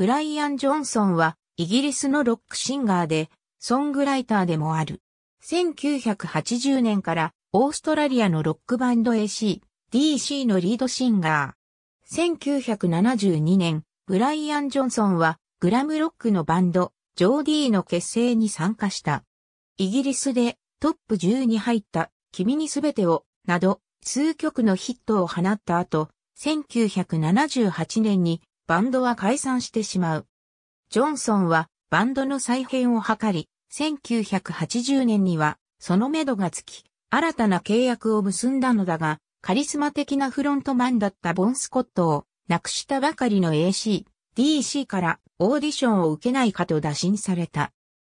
ブライアン・ジョンソンはイギリスのロックシンガーで、ソングライターでもある。1980年からオーストラリアのロックバンド AC、DC のリードシンガー。1972年、ブライアン・ジョンソンはグラムロックのバンド、ジョーディーの結成に参加した。イギリスでトップ10に入った君にすべてをなど数曲のヒットを放った後、1978年にバンドは解散してしまう。ジョンソンはバンドの再編を図り、1980年にはそのめどがつき、新たな契約を結んだのだが、カリスマ的なフロントマンだったボン・スコットを亡くしたばかりの AC、DC からオーディションを受けないかと打診された。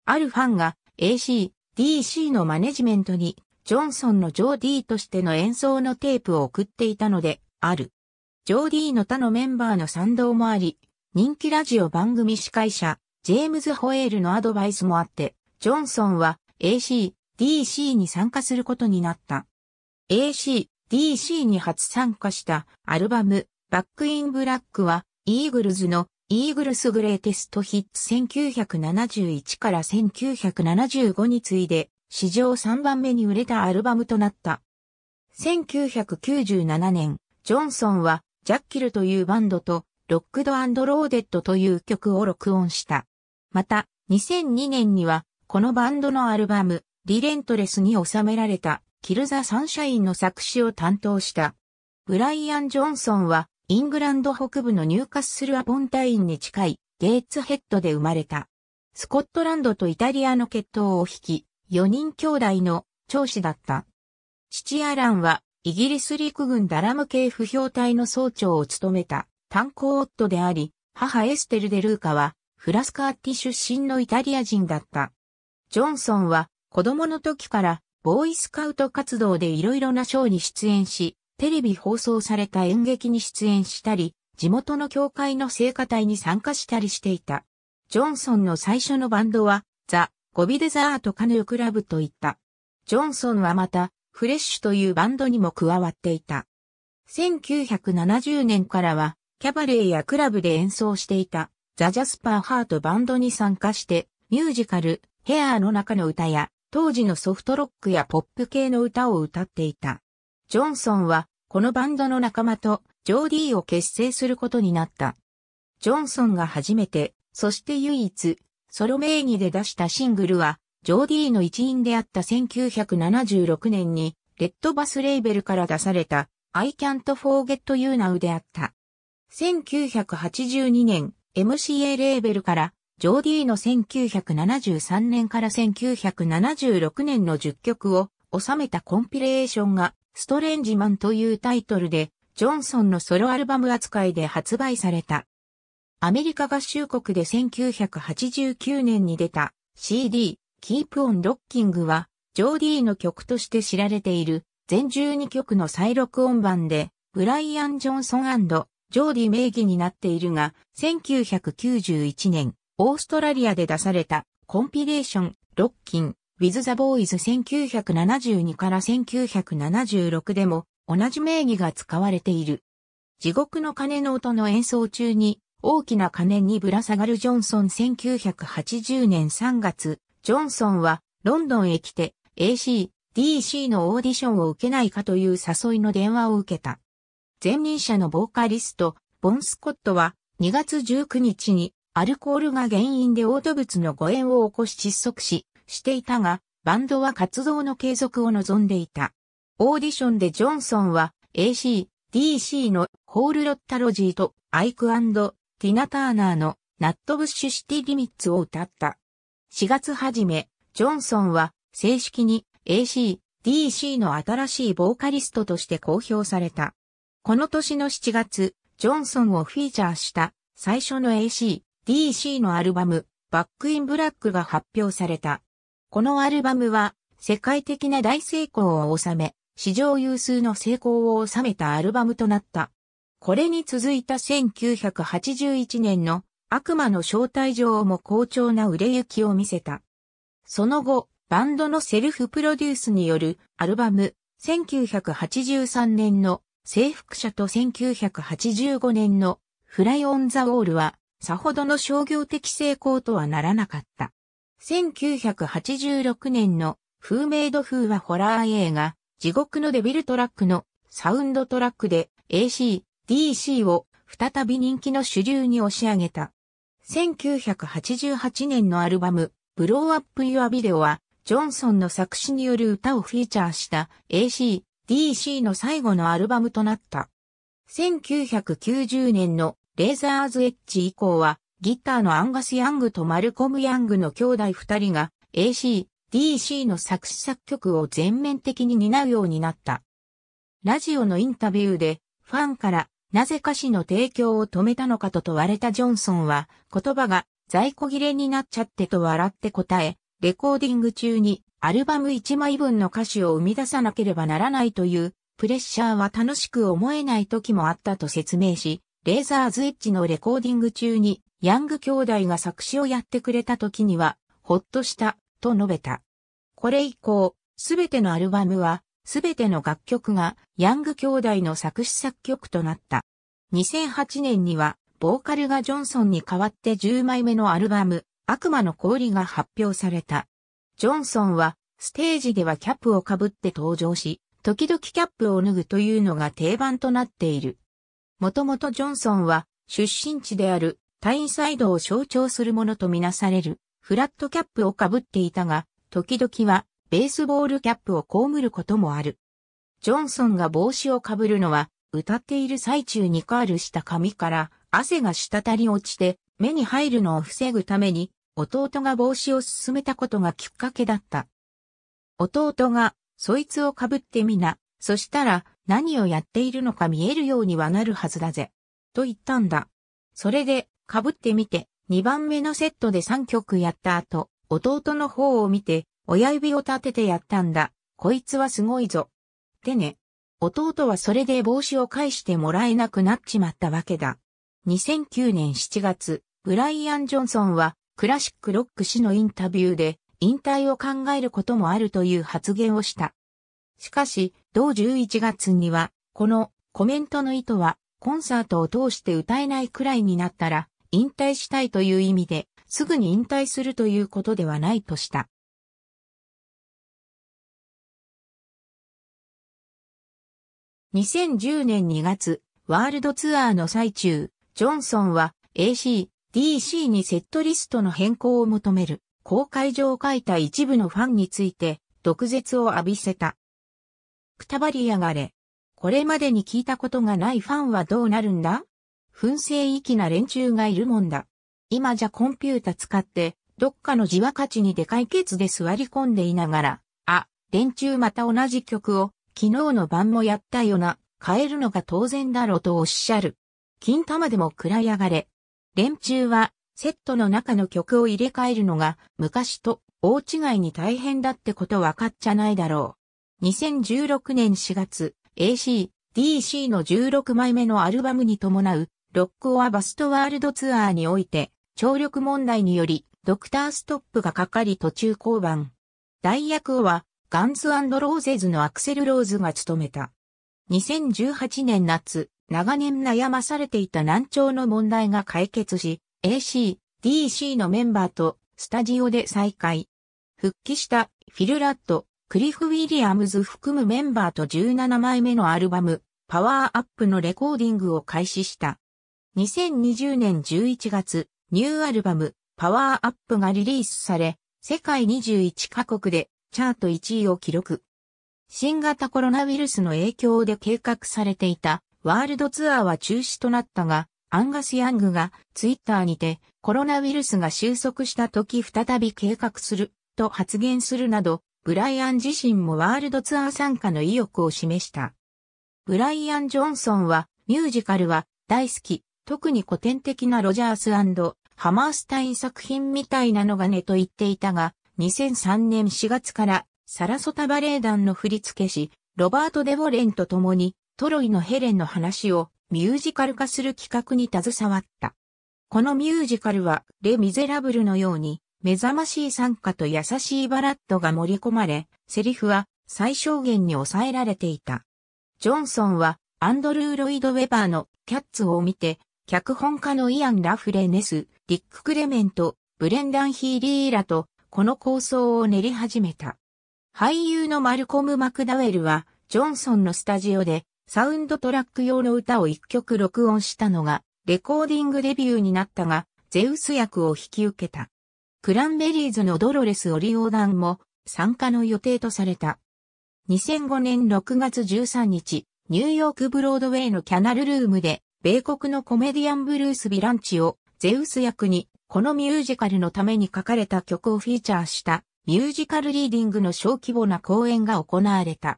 あるファンが AC、DC のマネジメントにジョンソンのジョーディーとしての演奏のテープを送っていたのである。ジョーディーの他のメンバーの賛同もあり、人気ラジオ番組司会者、ジェームズ・ホエールのアドバイスもあって、ジョンソンは AC、DC に参加することになった。AC、DC に初参加したアルバム、バック・イン・ブラックは、イーグルズのイーグルス・グレーテスト・ヒッツ1971から1975に次いで、史上3番目に売れたアルバムとなった。1997年、ジョンソンはジャッキルというバンドと、ロックドローデッドという曲を録音した。また、2002年には、このバンドのアルバム、リレントレスに収められた、キルザ・サンシャインの作詞を担当した。ブライアン・ジョンソンは、イングランド北部のニューカッスル・アポンタインに近い、ゲーツヘッドで生まれた。スコットランドとイタリアの血統を引き、4人兄弟の長子だった。父アランはイギリス陸軍ダラム系不評隊の総長を務めた炭鉱夫であり、母エステル・デルーカはフラスカーティ出身のイタリア人だった。ジョンソンは子供の時からボーイスカウト活動でいろいろなショーに出演し、テレビ放送された演劇に出演したり、地元の教会の聖歌隊に参加したりしていた。ジョンソンの最初のバンドは、ザ・ゴビデザートカヌークラブといった。ジョンソンはまた、フレッシュというバンドにも加わっていた。1970年からは、キャバレーやクラブで演奏していた、ザ・ジャスパー・ハートバンドに参加して、ミュージカル、ヘアーの中の歌や、当時のソフトロックやポップ系の歌を歌っていた。ジョンソンは、このバンドの仲間と、ジョーディーを結成することになった。ジョンソンが初めて、そして唯一、ソロ名義で出したシングルは、ジョーディーの一員であった1976年に、レッドバスレーベルから出された、I can't forget you now であった。1982年、MCA レーベルから、ジョーディーの1973年から1976年の10曲を収めたコンピレーションが、ストレンジマンというタイトルで、ジョンソンのソロアルバム扱いで発売された。アメリカ合衆国で1989年に出た CD キープオンロッキングは、ジョーディーの曲として知られている、全12曲の再録音版で、ブライアン・ジョンソンジョーディ名義になっているが、1991年、オーストラリアで出された、コンピレーション、ロッキン、ウィズ・ザ・ボーイズ1972から1976でも、同じ名義が使われている。地獄の鐘の音の演奏中に、大きな鐘にぶら下がるジョンソン1980年3月、ジョンソンはロンドンへ来て AC、DC のオーディションを受けないかという誘いの電話を受けた。前任者のボーカリスト、ボン・スコットは2月19日にアルコールが原因で嘔吐物の誤炎を起こし窒息し、していたが、バンドは活動の継続を望んでいた。オーディションでジョンソンは AC、DC のホール・ロッタ・ロジーとアイクティナ・ターナーのナット・ブッシュ・シティ・リミッツを歌った。4月初め、ジョンソンは正式に AC、DC の新しいボーカリストとして公表された。この年の7月、ジョンソンをフィーチャーした最初の AC、DC のアルバム、バックインブラックが発表された。このアルバムは世界的な大成功を収め、史上有数の成功を収めたアルバムとなった。これに続いた1981年の悪魔の招待状も好調な売れ行きを見せた。その後、バンドのセルフプロデュースによるアルバム、1983年の征服者と1985年のフライオンザウォールは、さほどの商業的成功とはならなかった。1986年のフーメイド風はホラー映画、地獄のデビルトラックのサウンドトラックで AC、DC を再び人気の主流に押し上げた。1988年のアルバム、ブローアップ・ユア・ビデオは、ジョンソンの作詞による歌をフィーチャーした AC、DC の最後のアルバムとなった。1990年のレーザーズ・エッジ以降は、ギターのアンガス・ヤングとマルコム・ヤングの兄弟二人が AC、DC の作詞作曲を全面的に担うようになった。ラジオのインタビューで、ファンからなぜ歌詞の提供を止めたのかと問われたジョンソンは、言葉が在庫切れになっちゃってと笑って答え、レコーディング中にアルバム1枚分の歌詞を生み出さなければならないというプレッシャーは楽しく思えない時もあったと説明し、レーザーズエッジのレコーディング中にヤング兄弟が作詞をやってくれた時には、ほっとした、と述べた。これ以降、すべてのアルバムはすべての楽曲がヤング兄弟の作詞作曲となった。2008年には、ボーカルがジョンソンに代わって10枚目のアルバム、悪魔の氷が発表された。ジョンソンは、ステージではキャップをかぶって登場し、時々キャップを脱ぐというのが定番となっている。もともとジョンソンは、出身地であるタインサイドを象徴するものとみなされる、フラットキャップをかぶっていたが、時々はベースボールキャップを被ることもある。ジョンソンが帽子をかぶるのは、歌っている最中にカールした髪から汗が滴り落ちて目に入るのを防ぐために弟が帽子を進めたことがきっかけだった。弟がそいつをかぶってみな、そしたら何をやっているのか見えるようにはなるはずだぜ、と言ったんだ。それでかぶってみて2番目のセットで3曲やった後、弟の方を見て親指を立ててやったんだ。こいつはすごいぞ。でてね。弟はそれで帽子を返してもらえなくなっちまったわけだ。2009年7月、ブライアン・ジョンソンはクラシックロック氏のインタビューで引退を考えることもあるという発言をした。しかし、同11月には、このコメントの意図は、コンサートを通して歌えないくらいになったら、引退したいという意味で、すぐに引退するということではないとした。2010年2月、ワールドツアーの最中、ジョンソンは AC、DC にセットリストの変更を求める、公開上書いた一部のファンについて、毒舌を浴びせた。くたばりやがれ。これまでに聞いたことがないファンはどうなるんだ紛意域な連中がいるもんだ。今じゃコンピュータ使って、どっかの字は価ちにでかいケツで座り込んでいながら、あ、連中また同じ曲を昨日の晩もやったよな、変えるのが当然だろうとおっしゃる。金玉でも喰らい上がれ。連中は、セットの中の曲を入れ替えるのが、昔と大違いに大変だってこと分かっちゃないだろう。2016年4月、AC、DC の16枚目のアルバムに伴う、ロックオアバストワールドツアーにおいて、聴力問題により、ドクターストップがかかり途中降板。代役は、ガンズローゼズのアクセル・ローズが務めた。2018年夏、長年悩まされていた難聴の問題が解決し、AC、DC のメンバーとスタジオで再会。復帰したフィル・ラット、クリフ・ウィリアムズ含むメンバーと17枚目のアルバム、パワーアップのレコーディングを開始した。2020年11月、ニューアルバム、パワーアップがリリースされ、世界21カ国でチャート1位を記録。新型コロナウイルスの影響で計画されていたワールドツアーは中止となったが、アンガス・ヤングがツイッターにてコロナウイルスが収束した時再び計画すると発言するなど、ブライアン自身もワールドツアー参加の意欲を示した。ブライアン・ジョンソンはミュージカルは大好き、特に古典的なロジャースハマースタイン作品みたいなのがねと言っていたが、2003年4月からサラソタバレエ団の振付師、ロバート・デ・ウォレンと共にトロイのヘレンの話をミュージカル化する企画に携わった。このミュージカルはレ・ミゼラブルのように目覚ましい参加と優しいバラッドが盛り込まれ、セリフは最小限に抑えられていた。ジョンソンはアンドルー・ロイド・ウェバーのキャッツを見て、脚本家のイアン・ラフレネス、ディック・クレメント、ブレンダン・ヒーリーらとこの構想を練り始めた。俳優のマルコム・マクダウェルは、ジョンソンのスタジオで、サウンドトラック用の歌を一曲録音したのが、レコーディングデビューになったが、ゼウス役を引き受けた。クランベリーズのドロレス・オリオーダンも参加の予定とされた。2005年6月13日、ニューヨークブロードウェイのキャナルルームで、米国のコメディアンブルース・ビランチをゼウス役にこのミュージカルのために書かれた曲をフィーチャーしたミュージカルリーディングの小規模な公演が行われた。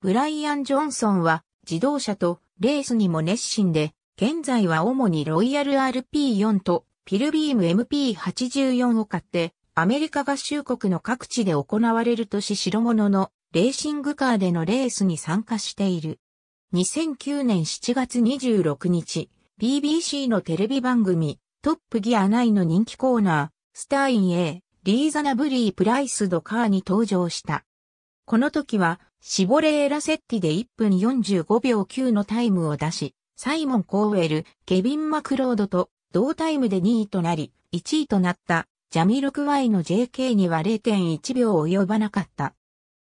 ブライアン・ジョンソンは自動車とレースにも熱心で、現在は主にロイヤル RP4 とピルビーム MP84 を買って、アメリカ合衆国の各地で行われる年白物のレーシングカーでのレースに参加している。2009年7月26日、BBC のテレビ番組、トップギア9の人気コーナー、スタイン A、リーザナブリープライスドカーに登場した。この時は、シボレーラセッティで1分45秒9のタイムを出し、サイモン・コーウェル、ケビン・マクロードと同タイムで2位となり、1位となったジャミルクワイの JK には0.1秒及ばなかった。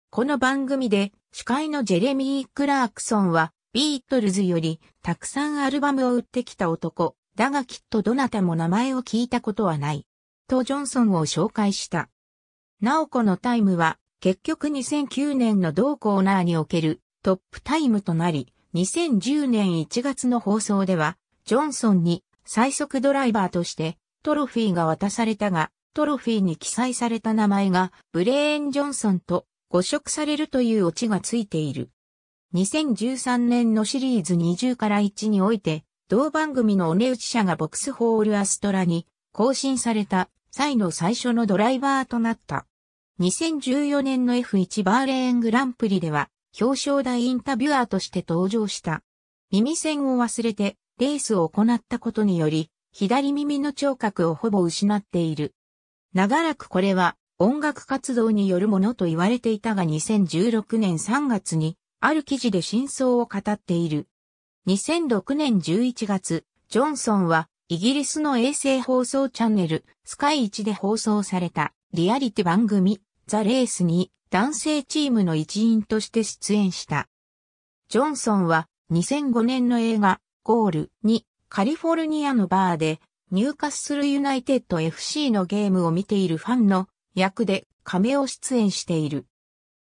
この番組で司会のジェレミー・クラークソンはビートルズよりたくさんアルバムを売ってきた男だがきっとどなたも名前を聞いたことはない。とジョンソンを紹介した。なおこのタイムは、結局2009年の同コーナーにおけるトップタイムとなり、2010年1月の放送では、ジョンソンに最速ドライバーとしてトロフィーが渡されたが、トロフィーに記載された名前がブレーン・ジョンソンと誤植されるというオチがついている。2013年のシリーズ20から1において、同番組のお値打ち車がボックスホールアストラに更新された際の最初のドライバーとなった。2014年の F1 バーレーングランプリでは表彰台インタビュアーとして登場した。耳栓を忘れてレースを行ったことにより左耳の聴覚をほぼ失っている。長らくこれは音楽活動によるものと言われていたが2016年3月にある記事で真相を語っている。2006年11月、ジョンソンはイギリスの衛星放送チャンネルスカイ1で放送されたリアリティ番組ザ・レースに男性チームの一員として出演した。ジョンソンは2005年の映画ゴールにカリフォルニアのバーで入荷するユナイテッド FC のゲームを見ているファンの役で亀を出演している。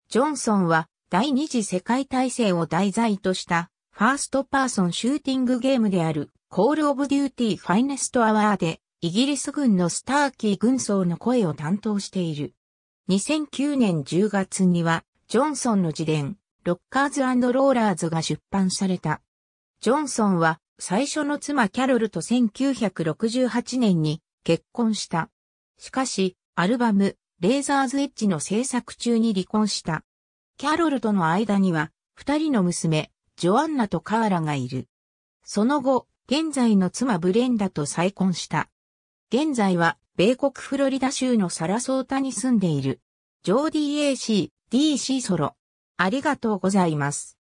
ジョンソンは第二次世界大戦を題材としたファーストパーソンシューティングゲームである、コールオブデューティーファイネストアワーで、イギリス軍のスターキー軍曹の声を担当している。2009年10月には、ジョンソンの自伝、ロッカーズローラーズが出版された。ジョンソンは、最初の妻キャロルと1968年に結婚した。しかし、アルバム、レーザーズエッジの制作中に離婚した。キャロルとの間には、二人の娘、ジョアンナとカーラがいる。その後、現在の妻ブレンダと再婚した。現在は、米国フロリダ州のサラソータに住んでいる。ジョーディー a c DC ソロ。ありがとうございます。